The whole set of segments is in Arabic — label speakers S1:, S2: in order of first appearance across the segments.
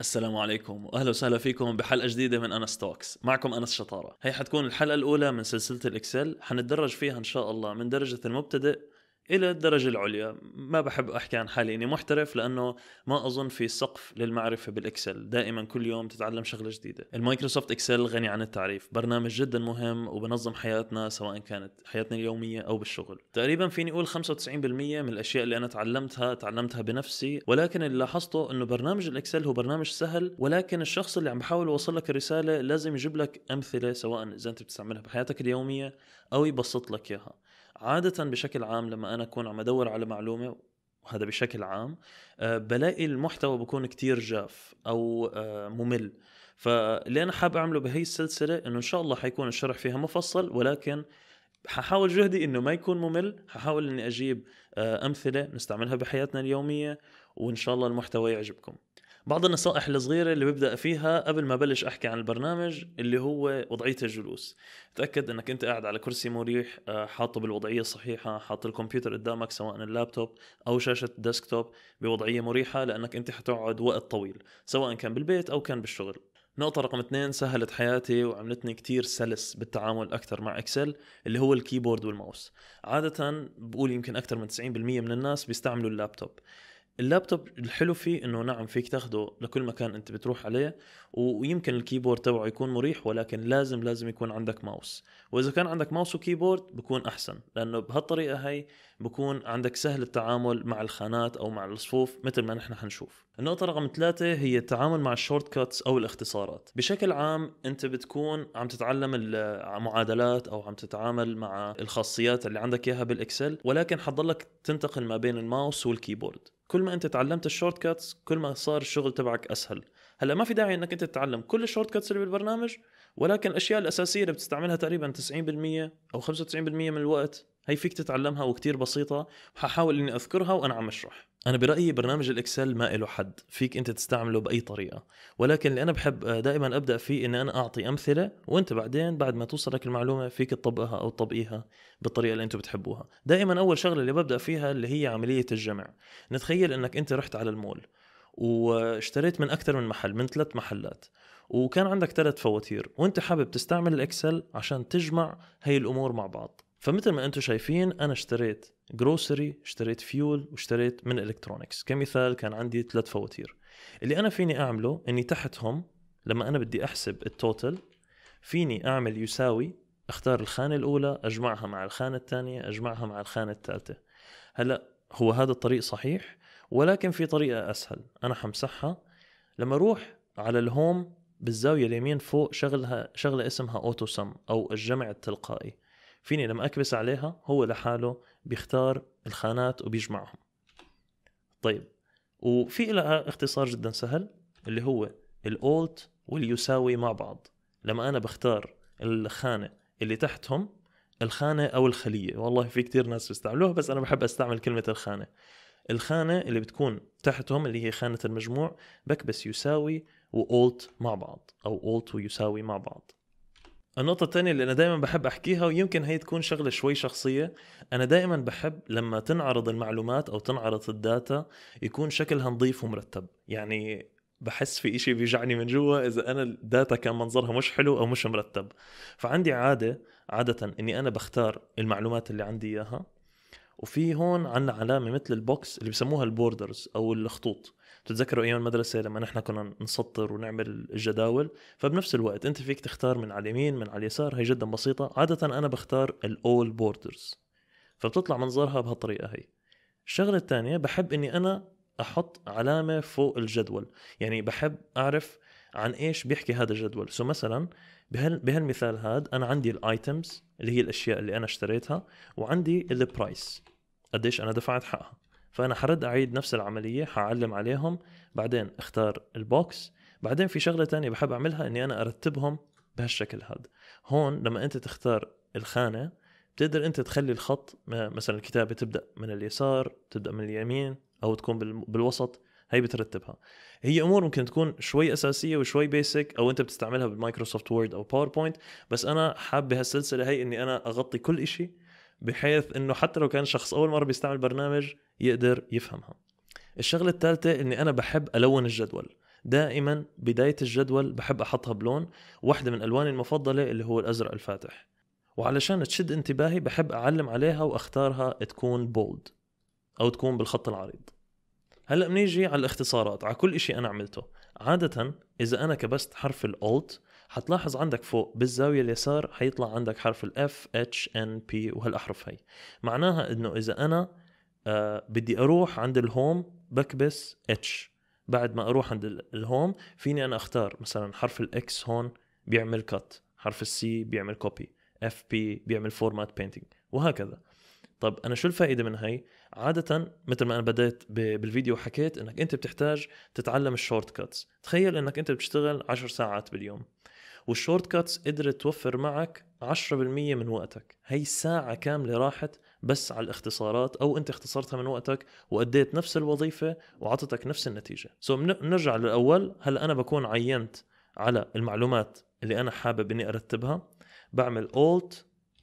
S1: السلام عليكم واهلا وسهلا فيكم بحلقه جديده من انس توكس معكم انس شطاره هي حتكون الحلقه الاولى من سلسله الاكسل حنتدرج فيها ان شاء الله من درجه المبتدئ الى الدرجه العليا ما بحب احكي عن حالي اني محترف لانه ما اظن في سقف للمعرفه بالاكسل دائما كل يوم تتعلم شغله جديده المايكروسوفت اكسل غني عن التعريف برنامج جدا مهم وبنظم حياتنا سواء كانت حياتنا اليوميه او بالشغل تقريبا فيني اقول 95% من الاشياء اللي انا تعلمتها تعلمتها بنفسي ولكن اللي لاحظته انه برنامج الاكسل هو برنامج سهل ولكن الشخص اللي عم بحاول يوصل لك الرساله لازم يجيب لك امثله سواء اذا انت بتستعملها بحياتك اليوميه او يبسط لك اياها عاده بشكل عام لما انا اكون عم ادور على معلومه وهذا بشكل عام آه، بلاقي المحتوى بكون كتير جاف او آه، ممل فاللي انا حاب اعمله بهي السلسله انه ان شاء الله حيكون الشرح فيها مفصل ولكن ححاول جهدي انه ما يكون ممل ححاول اني اجيب آه، امثله نستعملها بحياتنا اليوميه وان شاء الله المحتوى يعجبكم بعض النصائح الصغيره اللي ببدا فيها قبل ما بلش احكي عن البرنامج اللي هو وضعيه الجلوس تاكد انك انت قاعد على كرسي مريح آه، حاطه بالوضعيه الصحيحه حاط الكمبيوتر قدامك سواء اللابتوب او شاشه ديسكتوب بوضعيه مريحه لانك انت حتقعد وقت طويل سواء كان بالبيت او كان بالشغل نقطة رقم اثنين سهلت حياتي وعملتني كتير سلس بالتعامل أكثر مع إكسل اللي هو الكيبورد والماوس عادة بقول يمكن أكثر من 90% من الناس بيستعملوا اللابتوب اللابتوب الحلو فيه انه نعم فيك تاخده لكل مكان انت بتروح عليه ويمكن الكيبورد تبعه يكون مريح ولكن لازم لازم يكون عندك ماوس واذا كان عندك ماوس وكيبورد بكون احسن لانه بهالطريقه هي بكون عندك سهل التعامل مع الخانات او مع الصفوف مثل ما نحن حنشوف النقطة رقم ثلاثة هي التعامل مع الشورت كاتس أو الاختصارات بشكل عام أنت بتكون عم تتعلم المعادلات أو عم تتعامل مع الخاصيات اللي عندك إياها بالإكسل ولكن حضلك تنتقل ما بين الماوس والكيبورد كل ما انت تعلمت الشورت كاتس كل ما صار الشغل تبعك اسهل هلا ما في داعي انك انت تتعلم كل الشورت كاتس اللي بالبرنامج ولكن الاشياء الاساسيه اللي بتستعملها تقريبا 90% او 95% من الوقت هي فيك تتعلمها وكتير بسيطه وححاول اني اذكرها وانا عم اشرح انا برايي برنامج الاكسل ما له حد فيك انت تستعمله باي طريقه ولكن اللي انا بحب آه، دائما ابدا فيه ان انا اعطي امثله وانت بعدين بعد ما توصلك المعلومه فيك تطبقها او تطبقيها بالطريقه اللي انتم بتحبوها دائما اول شغله اللي ببدا فيها اللي هي عمليه الجمع نتخيل انك انت رحت على المول واشتريت من اكثر من محل من ثلاث محلات وكان عندك ثلاث فواتير وانت حابب تستعمل الاكسل عشان تجمع هي الامور مع بعض فمثل ما انتم شايفين انا اشتريت جروسري اشتريت فيول واشتريت من الكترونكس كمثال كان عندي ثلاث فواتير اللي انا فيني اعمله اني تحتهم لما انا بدي احسب التوتل فيني اعمل يساوي اختار الخانه الاولى اجمعها مع الخانه الثانيه اجمعها مع الخانه الثالثه هلا هو هذا الطريق صحيح ولكن في طريقه اسهل انا حمسحها لما اروح على الهوم بالزاويه اليمين فوق شغلها شغله اسمها اوتو سم او الجمع التلقائي فيني لما اكبس عليها هو لحاله بيختار الخانات وبيجمعهم طيب وفي لها اختصار جدا سهل اللي هو الاولت واليساوي مع بعض لما انا بختار الخانه اللي تحتهم الخانه او الخليه والله في كتير ناس بيستعملوها بس انا بحب استعمل كلمه الخانه الخانه اللي بتكون تحتهم اللي هي خانه المجموع بكبس يساوي والت مع بعض او الت ويساوي مع بعض النقطة الثانية اللي أنا دائما بحب أحكيها ويمكن هي تكون شغلة شوي شخصية أنا دائما بحب لما تنعرض المعلومات أو تنعرض الداتا يكون شكلها نظيف ومرتب يعني بحس في إشي بيجعني من جوا إذا أنا الداتا كان منظرها مش حلو أو مش مرتب فعندي عادة عادة إني أنا بختار المعلومات اللي عندي إياها وفي هون عنا علامة مثل البوكس اللي بسموها البوردرز أو الخطوط بتتذكروا ايام المدرسه لما نحن كنا نسطر ونعمل الجداول فبنفس الوقت انت فيك تختار من على اليمين من على اليسار هي جدا بسيطه عاده انا بختار الاول بوردرز فبتطلع منظرها بهالطريقه هي الشغله الثانيه بحب اني انا احط علامه فوق الجدول يعني بحب اعرف عن ايش بيحكي هذا الجدول سو مثلا بهالمثال هذا انا عندي الايتمز اللي هي الاشياء اللي انا اشتريتها وعندي البرايس قديش انا دفعت حقها فانا حرد اعيد نفس العمليه حعلم عليهم بعدين اختار البوكس بعدين في شغله تانية بحب اعملها اني انا ارتبهم بهالشكل هذا هون لما انت تختار الخانه بتقدر انت تخلي الخط مثلا الكتابه تبدا من اليسار تبدا من اليمين او تكون بالوسط هي بترتبها هي امور ممكن تكون شوي اساسيه وشوي بيسك او انت بتستعملها بالمايكروسوفت وورد او باوربوينت بس انا حابب هالسلسله هي اني انا اغطي كل شيء بحيث انه حتى لو كان شخص اول مره بيستعمل برنامج يقدر يفهمها الشغله الثالثه اني انا بحب الون الجدول دائما بدايه الجدول بحب احطها بلون واحده من الواني المفضله اللي هو الازرق الفاتح وعلشان تشد انتباهي بحب اعلم عليها واختارها تكون بولد او تكون بالخط العريض هلا بنيجي على الاختصارات على كل شيء انا عملته عاده اذا انا كبست حرف الالت حتلاحظ عندك فوق بالزاويه اليسار حيطلع عندك حرف الاف اتش ان بي وهالاحرف هي معناها انه اذا انا آه بدي اروح عند الهوم بكبس اتش بعد ما اروح عند الهوم فيني انا اختار مثلا حرف الاكس هون بيعمل كات حرف السي بيعمل كوبي اف بي بيعمل فورمات بينتنج وهكذا طب انا شو الفائده من هي عاده مثل ما انا بدأت بالفيديو حكيت انك انت بتحتاج تتعلم الشورت كاتس تخيل انك انت بتشتغل 10 ساعات باليوم والشورت كاتس قدرت توفر معك 10% من وقتك هي ساعة كاملة راحت بس على الاختصارات او انت اختصرتها من وقتك واديت نفس الوظيفه وعطتك نفس النتيجه سو so بنرجع للاول هلا انا بكون عينت على المعلومات اللي انا حابب اني ارتبها بعمل alt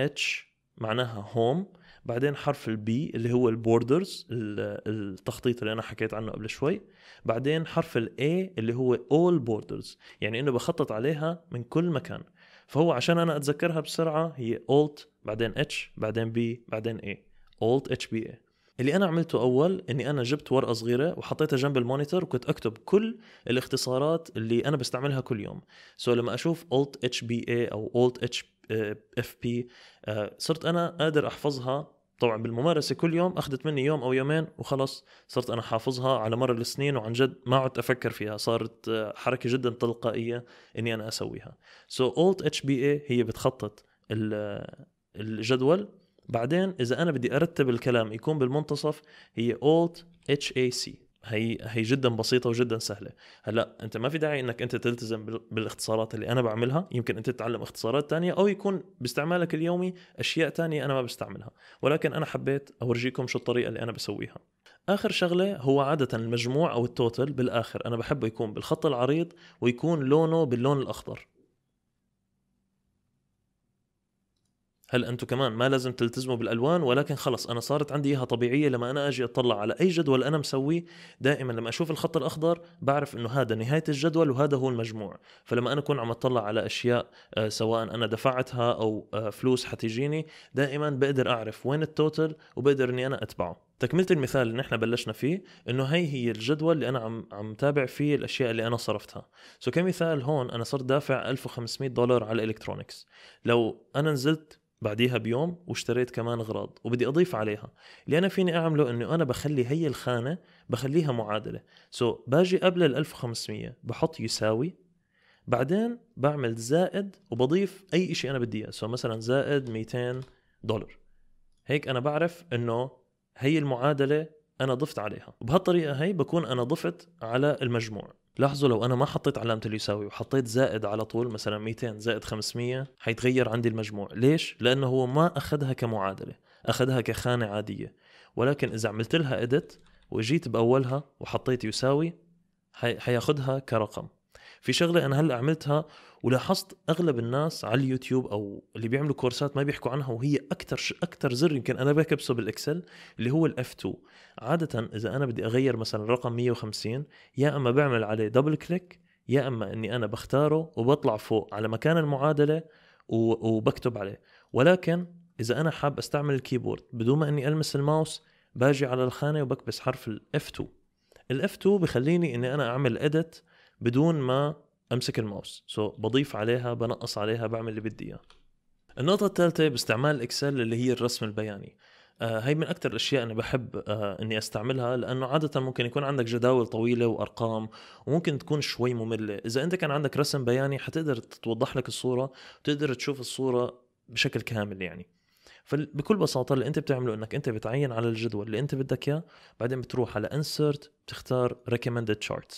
S1: h معناها هوم بعدين حرف البي اللي هو البوردرز التخطيط اللي انا حكيت عنه قبل شوي بعدين حرف الاي اللي هو اول بوردرز يعني انه بخطط عليها من كل مكان فهو عشان انا اتذكرها بسرعه هي الت بعدين اتش بعدين بي بعدين اي الت اتش بي اي اللي انا عملته اول اني انا جبت ورقه صغيره وحطيتها جنب المونيتور وكنت اكتب كل الاختصارات اللي انا بستعملها كل يوم سو لما اشوف الت اتش بي اي او الت اتش اف بي صرت انا قادر احفظها طبعا بالممارسه كل يوم اخذت مني يوم او يومين وخلص صرت انا حافظها على مر السنين وعن جد ما عدت افكر فيها صارت حركه جدا تلقائيه اني انا اسويها سو اولت اتش بي اي هي بتخطط الجدول بعدين اذا انا بدي ارتب الكلام يكون بالمنتصف هي اولت اتش اي سي هي هي جدا بسيطه وجدا سهله هلا انت ما في داعي انك انت تلتزم بالاختصارات اللي انا بعملها يمكن انت تتعلم اختصارات تانية او يكون باستعمالك اليومي اشياء تانية انا ما بستعملها ولكن انا حبيت اورجيكم شو الطريقه اللي انا بسويها اخر شغله هو عاده المجموع او التوتل بالاخر انا بحبه يكون بالخط العريض ويكون لونه باللون الاخضر هل انتم كمان ما لازم تلتزموا بالالوان ولكن خلص انا صارت عندي اياها طبيعيه لما انا اجي اطلع على اي جدول انا مسويه دائما لما اشوف الخط الاخضر بعرف انه هذا نهايه الجدول وهذا هو المجموع فلما انا اكون عم اطلع على اشياء آه، سواء انا دفعتها او آه، فلوس حتيجيني دائما بقدر اعرف وين التوتل وبقدر اني انا اتبعه تكمله المثال اللي نحن بلشنا فيه انه هي هي الجدول اللي انا عم عم تابع فيه الاشياء اللي انا صرفتها سو كمثال هون انا صرت دافع 1500 دولار على الالكترونكس لو انا نزلت بعديها بيوم واشتريت كمان اغراض وبدي اضيف عليها اللي انا فيني اعمله انه انا بخلي هي الخانه بخليها معادله سو so, باجي قبل ال 1500 بحط يساوي بعدين بعمل زائد وبضيف اي شيء انا بدي اياه سو so, مثلا زائد 200 دولار هيك انا بعرف انه هي المعادله انا ضفت عليها وبهالطريقه هي بكون انا ضفت على المجموع لاحظوا لو انا ما حطيت علامه اليساوي وحطيت زائد على طول مثلا 200 زائد 500 حيتغير عندي المجموع ليش لانه هو ما اخذها كمعادله اخذها كخانه عاديه ولكن اذا عملت لها اديت وجيت باولها وحطيت يساوي حياخذها كرقم في شغله انا هلا عملتها ولاحظت اغلب الناس على اليوتيوب او اللي بيعملوا كورسات ما بيحكوا عنها وهي اكثر ش... اكثر زر يمكن انا بكبسه بالاكسل اللي هو الاف 2 عاده اذا انا بدي اغير مثلا رقم 150 يا اما بعمل عليه دبل كليك يا اما اني انا بختاره وبطلع فوق على مكان المعادله و... وبكتب عليه ولكن اذا انا حاب استعمل الكيبورد بدون ما اني المس الماوس باجي على الخانه وبكبس حرف الاف 2 الاف 2 بخليني اني انا اعمل اديت بدون ما امسك الماوس سو so, بضيف عليها بنقص عليها بعمل اللي بدي اياه النقطة الثالثة باستعمال الاكسل اللي هي الرسم البياني آه هي من اكثر الاشياء انا بحب آه اني استعملها لانه عاده ممكن يكون عندك جداول طويله وارقام وممكن تكون شوي ممله اذا انت كان عندك رسم بياني حتقدر توضح لك الصوره وتقدر تشوف الصوره بشكل كامل يعني فبكل بساطه اللي انت بتعمله انك انت بتعين على الجدول اللي انت بدك اياه بعدين بتروح على انسرت بتختار ريكومندد charts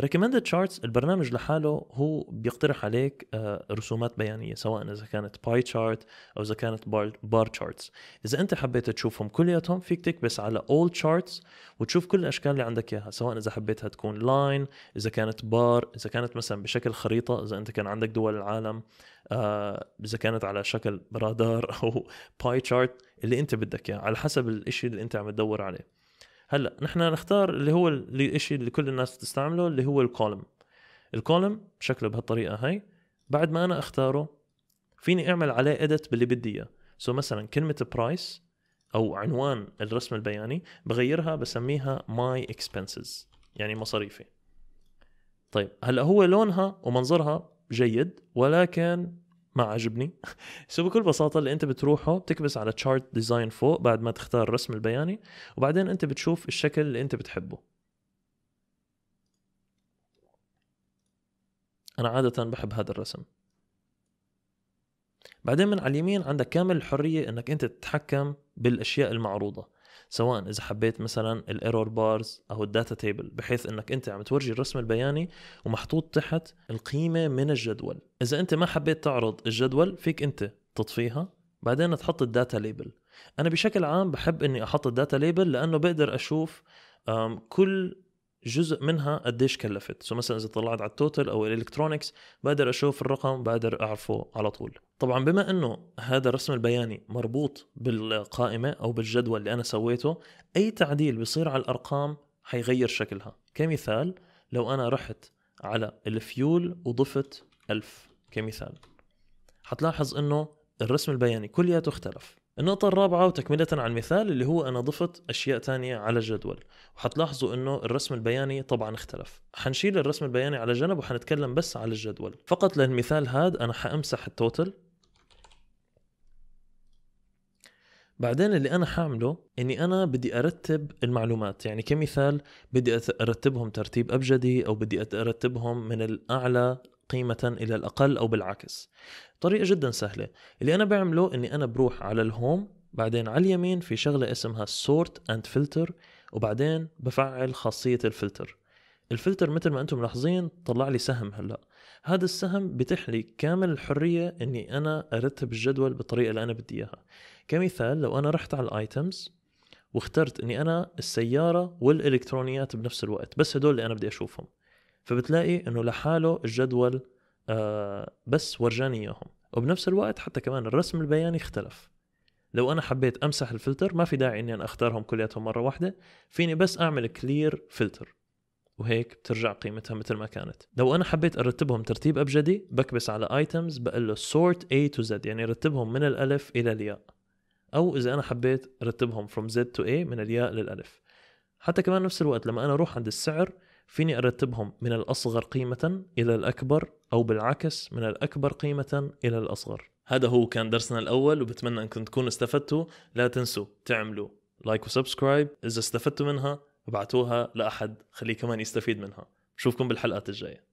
S1: ريكومندد تشارتس البرنامج لحاله هو بيقترح عليك آه، رسومات بيانيه سواء اذا كانت باي تشارت او اذا كانت بار, تشارتس اذا انت حبيت تشوفهم كلياتهم فيك تكبس على اول تشارتس وتشوف كل الاشكال اللي عندك اياها سواء اذا حبيتها تكون لاين اذا كانت بار اذا كانت مثلا بشكل خريطه اذا انت كان عندك دول العالم آه، اذا كانت على شكل رادار او باي تشارت اللي انت بدك اياه على حسب الشيء اللي انت عم تدور عليه هلا نحن نختار اللي هو الشيء اللي كل الناس بتستعمله اللي هو الكولم الكولم شكله بهالطريقه هاي بعد ما انا اختاره فيني اعمل عليه ادت باللي بدي اياه سو مثلا كلمه برايس او عنوان الرسم البياني بغيرها بسميها ماي اكسبنسز يعني مصاريفي طيب هلا هو لونها ومنظرها جيد ولكن ما عجبني سو بكل بساطه اللي انت بتروحه بتكبس على chart design فوق بعد ما تختار الرسم البياني وبعدين انت بتشوف الشكل اللي انت بتحبه انا عاده بحب هذا الرسم بعدين من على اليمين عندك كامل الحريه انك انت تتحكم بالاشياء المعروضه سواء اذا حبيت مثلا الايرور بارز او الداتا تيبل بحيث انك انت عم تورجي الرسم البياني ومحطوط تحت القيمه من الجدول اذا انت ما حبيت تعرض الجدول فيك انت تطفيها بعدين تحط الداتا ليبل انا بشكل عام بحب اني احط الداتا ليبل لانه بقدر اشوف كل جزء منها قديش كلفت سو مثلا اذا طلعت على التوتال او الالكترونكس بقدر اشوف الرقم بقدر اعرفه على طول طبعا بما انه هذا الرسم البياني مربوط بالقائمه او بالجدول اللي انا سويته اي تعديل بيصير على الارقام حيغير شكلها كمثال لو انا رحت على الفيول وضفت 1000 كمثال حتلاحظ انه الرسم البياني كلياته اختلف النقطة الرابعة وتكملة على المثال اللي هو أنا ضفت أشياء تانية على الجدول وحتلاحظوا أنه الرسم البياني طبعا اختلف حنشيل الرسم البياني على جنب وحنتكلم بس على الجدول فقط للمثال هذا أنا حأمسح التوتل بعدين اللي انا حاعمله اني انا بدي ارتب المعلومات يعني كمثال بدي ارتبهم ترتيب ابجدي او بدي ارتبهم من الاعلى قيمة إلى الأقل أو بالعكس طريقة جدا سهلة اللي أنا بعمله أني أنا بروح على الهوم بعدين على اليمين في شغلة اسمها sort and filter وبعدين بفعل خاصية الفلتر الفلتر مثل ما انتم ملاحظين طلع لي سهم هلا هذا السهم بيتيح لي كامل الحريه اني انا ارتب الجدول بالطريقه اللي انا بدي اياها كمثال لو انا رحت على الايتمز واخترت اني انا السياره والالكترونيات بنفس الوقت بس هدول اللي انا بدي اشوفهم فبتلاقي انه لحاله الجدول آه، بس ورجاني اياهم وبنفس الوقت حتى كمان الرسم البياني اختلف لو انا حبيت امسح الفلتر ما في داعي اني انا اختارهم كلياتهم مره واحده فيني بس اعمل كلير فلتر وهيك بترجع قيمتها مثل ما كانت لو انا حبيت ارتبهم ترتيب ابجدي بكبس على ايتمز بقول له سورت اي تو زد يعني رتبهم من الالف الى الياء او اذا انا حبيت رتبهم from Z to A من الياء للالف حتى كمان نفس الوقت لما انا اروح عند السعر فيني ارتبهم من الاصغر قيمه الى الاكبر او بالعكس من الاكبر قيمه الى الاصغر هذا هو كان درسنا الاول وبتمنى انكم تكونوا استفدتوا لا تنسوا تعملوا لايك وسبسكرايب اذا استفدتوا منها ابعتوها لاحد خليه كمان يستفيد منها بشوفكم بالحلقات الجايه